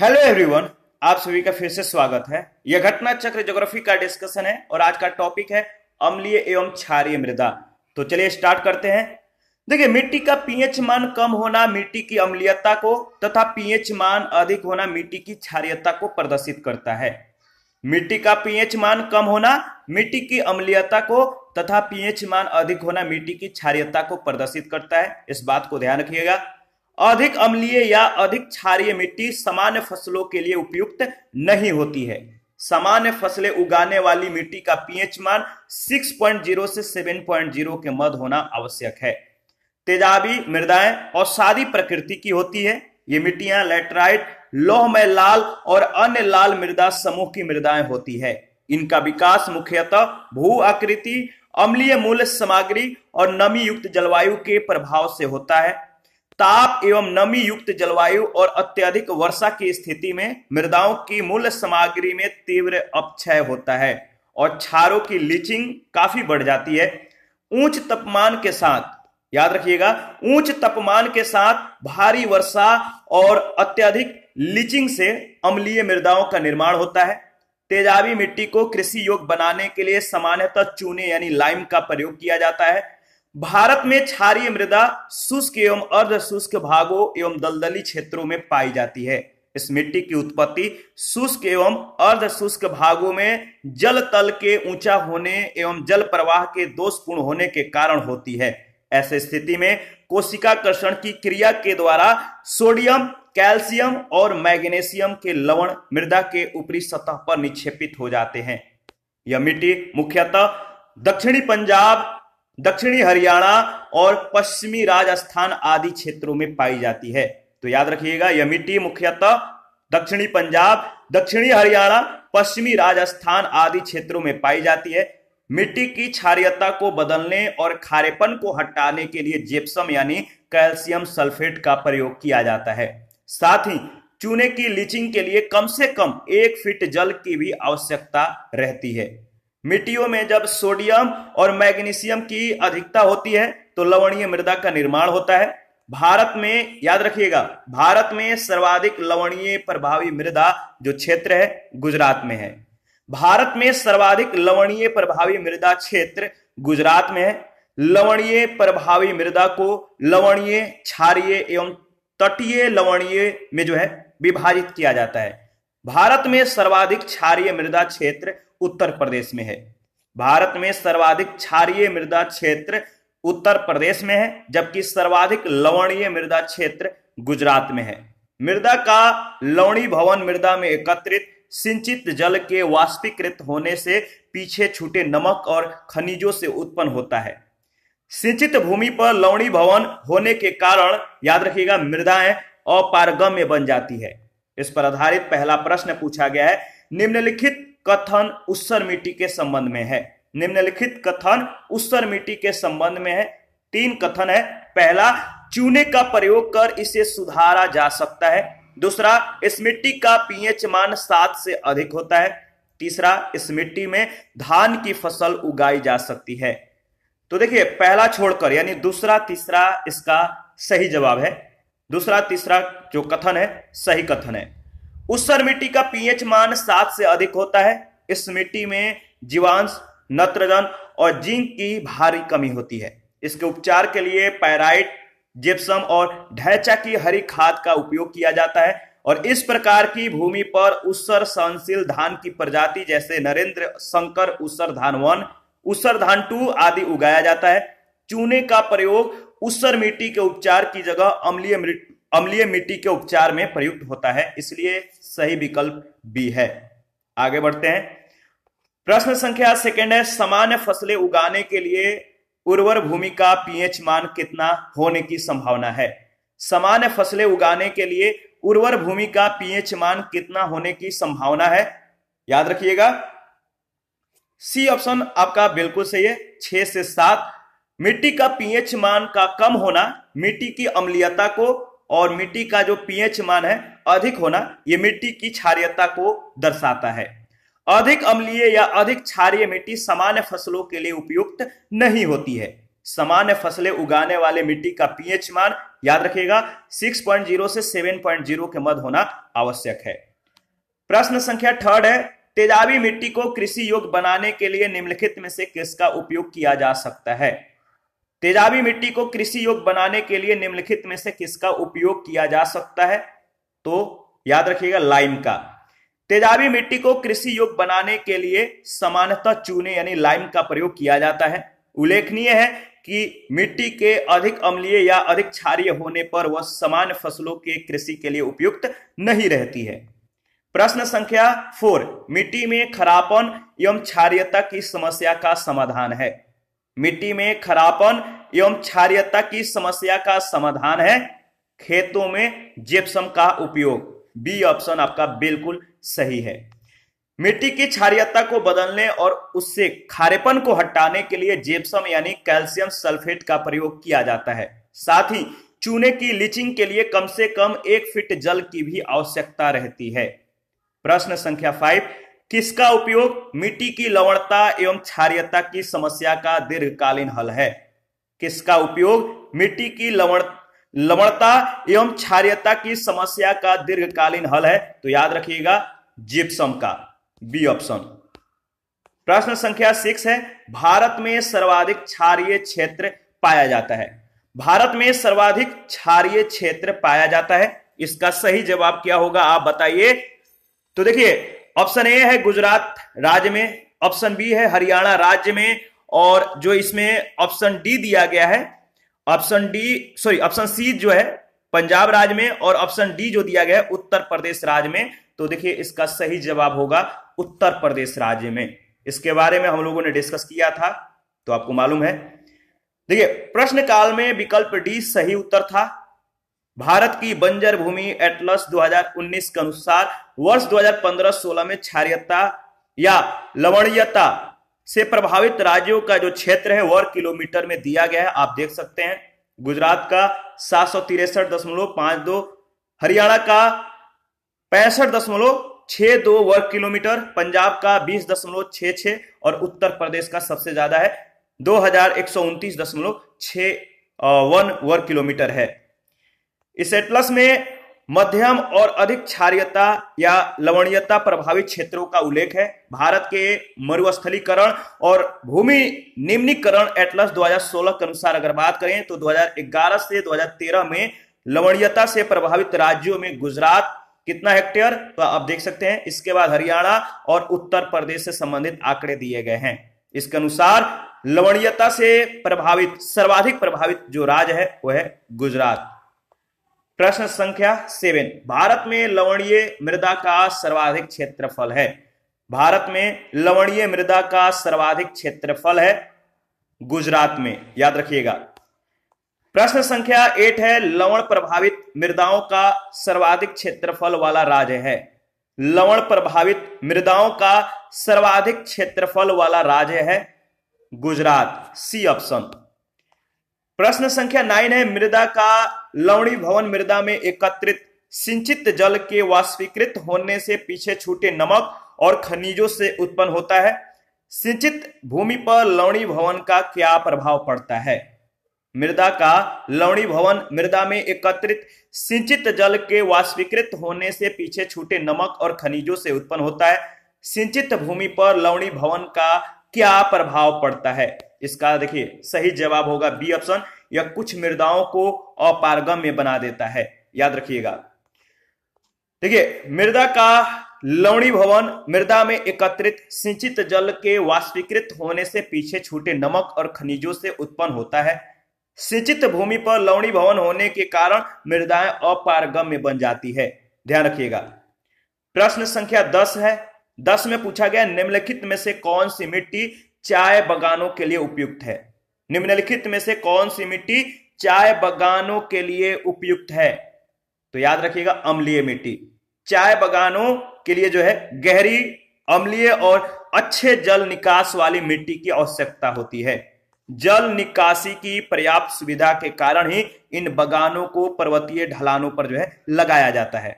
hello everyone आप सभी का फिर से स्वागत है यह घटना चक्र ज्योग्राफी का डिस्कशन है और आज का टॉपिक है अम्लीय एवं क्षारीय मृदा तो चलिए स्टार्ट करते हैं देखिए मिट्टी का पीएच मान कम होना मिट्टी की अम्लीयता को तथा पीएच मान अधिक होना मिट्टी की क्षारियता को प्रदर्शित करता है मिट्टी का पीएच मान कम होना मिट्टी की अम्लीयता को तथा पीएच मान अधिक होना मिट्टी की क्षारियता को प्रदर्शित करता है इस बात को ध्यान रखिएगा अधिक अम्लीय या अधिक क्षारीय मिट्टी सामान्य फसलों के लिए उपयुक्त नहीं होती है सामान्य फसलें उगाने वाली मिट्टी का पीएच मान 6.0 से 7.0 के मध्य होना आवश्यक है तेजाबी मृदाएं और सादी प्रकृति की होती है ये मिट्टियां लेटराइट लोह में लाल और अन्य लाल मृदा समूह की मृदाएं होती है इनका विकास मुख्यतः भू आकृति अम्लीय मूल सामग्री और नमी युक्त जलवायु के प्रभाव से होता है ताप एवं नमी युक्त जलवायु और अत्यधिक वर्षा की स्थिति में मृदाओं की मूल सामग्री में तीव्र अपक्षय होता है और छारों की लीचिंग काफी बढ़ जाती है ऊंच तापमान के साथ याद रखिएगा ऊंच तापमान के साथ भारी वर्षा और अत्यधिक लीचिंग से अम्लीय मृदाओं का निर्माण होता है तेजाबी मिट्टी को कृषि योग्य बनाने के लिए सामान्यतः चूने यानी लाइम का प्रयोग किया जाता है भारत में क्षारीय मृदा शुष्क एवं अर्ध शुष्क भागों एवं दलदली क्षेत्रों में पाई जाती है इस मिट्टी की उत्पत्ति शुष्क एवं अर्ध शुष्क भागों में जल तल के ऊंचा होने एवं जल प्रवाह के दोषपूर्ण होने के कारण होती है ऐसे स्थिति में कोशिका कर्षण की क्रिया के द्वारा सोडियम कैल्शियम और मैग्नीशियम के लवण मृदा के ऊपरी सतह पर निक्षेपित हो जाते हैं यह मिट्टी मुख्यतः दक्षिणी पंजाब दक्षिणी हरियाणा और पश्चिमी राजस्थान आदि क्षेत्रों में पाई जाती है तो याद रखिएगा यह मिट्टी मुख्यतः दक्षिणी पंजाब दक्षिणी हरियाणा पश्चिमी राजस्थान आदि क्षेत्रों में पाई जाती है मिट्टी की क्षारियता को बदलने और खारेपन को हटाने के लिए जेप्सम यानी कैल्शियम सल्फेट का प्रयोग किया जाता है साथ ही चूने की लीचिंग के लिए कम से कम एक फीट जल की भी आवश्यकता रहती है मिट्टियों में जब सोडियम और मैग्नीशियम की अधिकता होती है तो लवणीय मृदा का निर्माण होता है भारत में याद रखिएगा भारत में सर्वाधिक लवणीय प्रभावी मृदा जो क्षेत्र है गुजरात में है भारत में सर्वाधिक लवणीय प्रभावी मृदा क्षेत्र गुजरात में है लवणीय प्रभावी मृदा को लवणीय क्षारीय एवं तटीय लवणीय में जो है विभाजित किया जाता है भारत में सर्वाधिक क्षारीय मृदा क्षेत्र उत्तर प्रदेश में है भारत में सर्वाधिक क्षारीय मृदा क्षेत्र उत्तर प्रदेश में है जबकि सर्वाधिक लवणीय मृदा क्षेत्र गुजरात में है मृदा का लवणी भवन मृदा में एकत्रित सिंचित जल के वाष्पीकृत होने से पीछे छूटे नमक और खनिजों से उत्पन्न होता है सिंचित भूमि पर लवणी भवन होने के कारण याद रखिएगा मृदाएं अपारगम्य बन जाती है इस पर आधारित पहला प्रश्न पूछा गया है निम्नलिखित कथन उत्सर मिट्टी के संबंध में है निम्नलिखित कथन उत्सर मिट्टी के संबंध में है तीन कथन है पहला चूने का प्रयोग कर इसे सुधारा जा सकता है दूसरा इस मिट्टी का पीएच मान सात से अधिक होता है तीसरा इस मिट्टी में धान की फसल उगाई जा सकती है तो देखिए पहला छोड़कर यानी दूसरा तीसरा इसका सही जवाब है दूसरा तीसरा जो कथन है सही कथन है उसर मिट्टी का पीएच मान सात से अधिक होता है इस मिट्टी में जीवांश नत्रजन और जिंक की भारी कमी होती है इसके उपचार के लिए पैराइट जिप्सम और ढैचा की हरी खाद का उपयोग किया जाता है और इस प्रकार की भूमि पर उसर सहनशील धान की प्रजाति जैसे नरेंद्र शंकर उसर धान वन उसर धान टू आदि उगाया जाता है चूने का प्रयोग उसर मिट्टी के उपचार की जगह अम्लीय अम्लीय मिट्टी के उपचार में प्रयुक्त होता है इसलिए सही विकल्प बी है आगे बढ़ते हैं प्रश्न संख्या सेकंड है सामान्य फसलें उगाने के लिए उर्वर भूमि का पीएच मान कितना होने की संभावना है सामान्य फसलें उगाने के लिए उर्वर भूमि का पीएच मान कितना होने की संभावना है याद रखिएगा सी ऑप्शन आपका बिल्कुल सही है छह से सात मिट्टी का पीएच मान का कम होना मिट्टी की अम्लीयता को और मिट्टी का जो पीएच मान है अधिक होना ये मिट्टी की क्षारियता को दर्शाता है अधिक अम्लीय या अधिक क्षारीय मिट्टी सामान्य फसलों के लिए उपयुक्त नहीं होती है सामान्य फसलें उगाने वाले मिट्टी का पीएच मान याद रखिएगा 6.0 से 7.0 के मध्य होना आवश्यक है प्रश्न संख्या थर्ड है तेजाबी मिट्टी को कृषि योग्य बनाने के लिए निम्नलिखित में से किसका उपयोग किया जा सकता है तेजाबी मिट्टी को कृषि योग्य बनाने के लिए निम्नलिखित में से किसका उपयोग किया जा सकता है तो याद रखिएगा लाइम का तेजाबी मिट्टी को कृषि योग बनाने के लिए सामान्यतः चूने यानी लाइम का प्रयोग किया जाता है उल्लेखनीय है कि मिट्टी के अधिक अम्लीय या अधिक क्षारीय होने पर वह समान फसलों के कृषि के लिए उपयुक्त नहीं रहती है प्रश्न संख्या फोर मिट्टी में खरापन एवं क्षारियता की समस्या का समाधान है मिट्टी में खरापन एवं क्षारियता की समस्या का समाधान है खेतों में जेप्सम का उपयोग बी ऑप्शन आपका बिल्कुल सही है मिट्टी की क्षारियता को बदलने और उससे खारेपन को हटाने के लिए जेप्सम यानी कैल्शियम सल्फेट का प्रयोग किया जाता है साथ ही चूने की लीचिंग के लिए कम से कम एक फीट जल की भी आवश्यकता रहती है प्रश्न संख्या फाइव किसका उपयोग मिट्टी की लवणता एवं क्षारियता की समस्या का दीर्घकालीन हल है किसका उपयोग मिट्टी की लवण लवणता एवं क्षारियता की समस्या का दीर्घकालीन हल है तो याद रखिएगा जिप्सम का बी ऑप्शन प्रश्न संख्या सिक्स है भारत में सर्वाधिक क्षारीय क्षेत्र पाया जाता है भारत में सर्वाधिक क्षारीय क्षेत्र पाया जाता है इसका सही जवाब क्या होगा आप बताइए तो देखिए ऑप्शन ए है गुजरात राज्य में ऑप्शन बी है हरियाणा राज्य में और जो इसमें ऑप्शन डी दिया गया है option D sorry option C जो है पंजाब राज्य में और ऑप्शन डी जो दिया गया है उत्तर प्रदेश राज्य में तो देखिए इसका सही जवाब होगा उत्तर प्रदेश राज्य में इसके बारे में हम लोगों ने डिस्कस किया था तो आपको मालूम है देखिए प्रश्न काल में विकल्प डी सही उत्तर था भारत की बंजर भूमि एटलस 2019 के अनुसार वर्ष 2015-16 में क्षारियता या लवणीयता से प्रभावित राज्यों का जो क्षेत्र है वर्ग किलोमीटर में दिया गया है आप देख सकते हैं गुजरात का सात सौ तिरसठ दशमलव पांच दो हरियाणा का पैंसठ दशमलव छह दो वर्ग किलोमीटर पंजाब का बीस दशमलव छ और उत्तर प्रदेश का सबसे ज्यादा है दो हजार एक सौ उनतीस दशमलव छह वन वर्ग किलोमीटर है इस एटलस में मध्यम और अधिक क्षारियता या लवणीयता प्रभावित क्षेत्रों का उल्लेख है भारत के मरुस्थलीकरण और भूमि निम्नीकरण एटलस 2016 के अनुसार अगर बात करें तो 2011 से 2013 में लवणीयता से प्रभावित राज्यों में गुजरात कितना हेक्टेयर तो आप देख सकते हैं इसके बाद हरियाणा और उत्तर प्रदेश से संबंधित आंकड़े दिए गए हैं इसके अनुसार लवणीयता से प्रभावित सर्वाधिक प्रभावित जो राज्य है वह है गुजरात प्रश्न संख्या सेवन भारत में लवणीय मृदा का सर्वाधिक क्षेत्रफल है भारत में लवणीय मृदा का सर्वाधिक क्षेत्रफल है गुजरात में याद रखिएगा प्रश्न संख्या एट है लवण प्रभावित मृदाओं का सर्वाधिक क्षेत्रफल वाला राज्य है लवण प्रभावित मृदाओं का सर्वाधिक क्षेत्रफल वाला राज्य है गुजरात सी ऑप्शन प्रश्न संख्या नाइन है मृदा का लवणी भवन मृदा में एकत्रित सिंचित जल के वाष्पीकृत होने से पीछे छूटे नमक और खनिजों से उत्पन्न होता है सिंचित भूमि पर लवणी भवन का क्या प्रभाव पड़ता है मृदा का लवणी भवन मृदा में एकत्रित सिंचित जल के वाष्पीकृत होने से पीछे छूटे नमक और खनिजों से उत्पन्न होता है सिंचित भूमि पर लवणी भवन का क्या प्रभाव पड़ता है इसका देखिए सही जवाब होगा बी ऑप्शन या कुछ मृदाओं को अपारगम्य बना देता है याद रखिएगा है मृदा का लवणी भवन मृदा में एकत्रित सिंचित जल के वाष्पीकृत होने से पीछे छूटे नमक और खनिजों से उत्पन्न होता है सिंचित भूमि पर लवणी भवन होने के कारण मृदाएं अपारगम्य बन जाती है ध्यान रखिएगा प्रश्न संख्या दस है दस में पूछा गया निम्नलिखित में से कौन सी मिट्टी चाय बगानों के लिए उपयुक्त है निम्नलिखित में से कौन सी मिट्टी चाय बगानों के लिए उपयुक्त है तो याद रखिएगा अम्लीय मिट्टी चाय बगानों के लिए जो है गहरी अम्लीय और अच्छे जल निकास वाली मिट्टी की आवश्यकता होती है जल निकासी की पर्याप्त सुविधा के कारण ही इन बगानों को पर्वतीय ढलानों पर जो है लगाया जाता है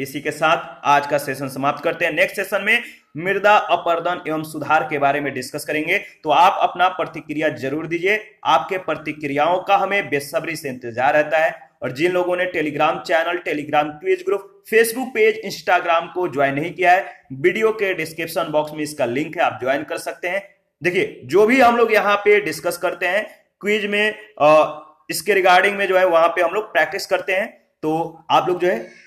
इसी के साथ आज का सेशन समाप्त करते हैं नेक्स्ट सेशन में मृदा अपर्दन एवं सुधार के बारे में डिस्कस करेंगे तो आप अपना प्रतिक्रिया जरूर दीजिए आपके प्रतिक्रियाओं का हमें बेसब्री से इंतजार रहता है और जिन लोगों ने Telegram channel Telegram quiz group Facebook page Instagram को ज्वाइन नहीं किया है वीडियो के डिस्क्रिप्शन बॉक्स में इसका लिंक है आप ज्वाइन कर सकते हैं देखिए जो भी हम लोग यहाँ पे डिस्कस करते हैं क्विज में आ, इसके रिगार्डिंग में जो है वहां पे हम लोग प्रैक्टिस करते हैं तो आप लोग जो है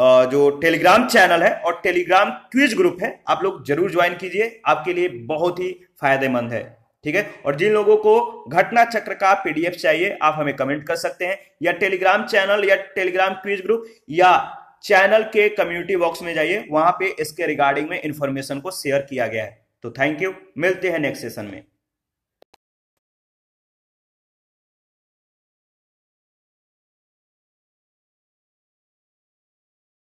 जो टेलीग्राम चैनल है और टेलीग्राम क्विज ग्रुप है आप लोग जरूर ज्वाइन कीजिए आपके लिए बहुत ही फायदेमंद है ठीक है और जिन लोगों को घटना चक्र का पीडीएफ चाहिए आप हमें कमेंट कर सकते हैं या टेलीग्राम चैनल या टेलीग्राम क्विज ग्रुप या चैनल के कम्युनिटी बॉक्स में जाइए वहां पे इसके रिगार्डिंग में इंफॉर्मेशन को शेयर किया गया है तो थैंक यू मिलते हैं नेक्स्ट सेशन में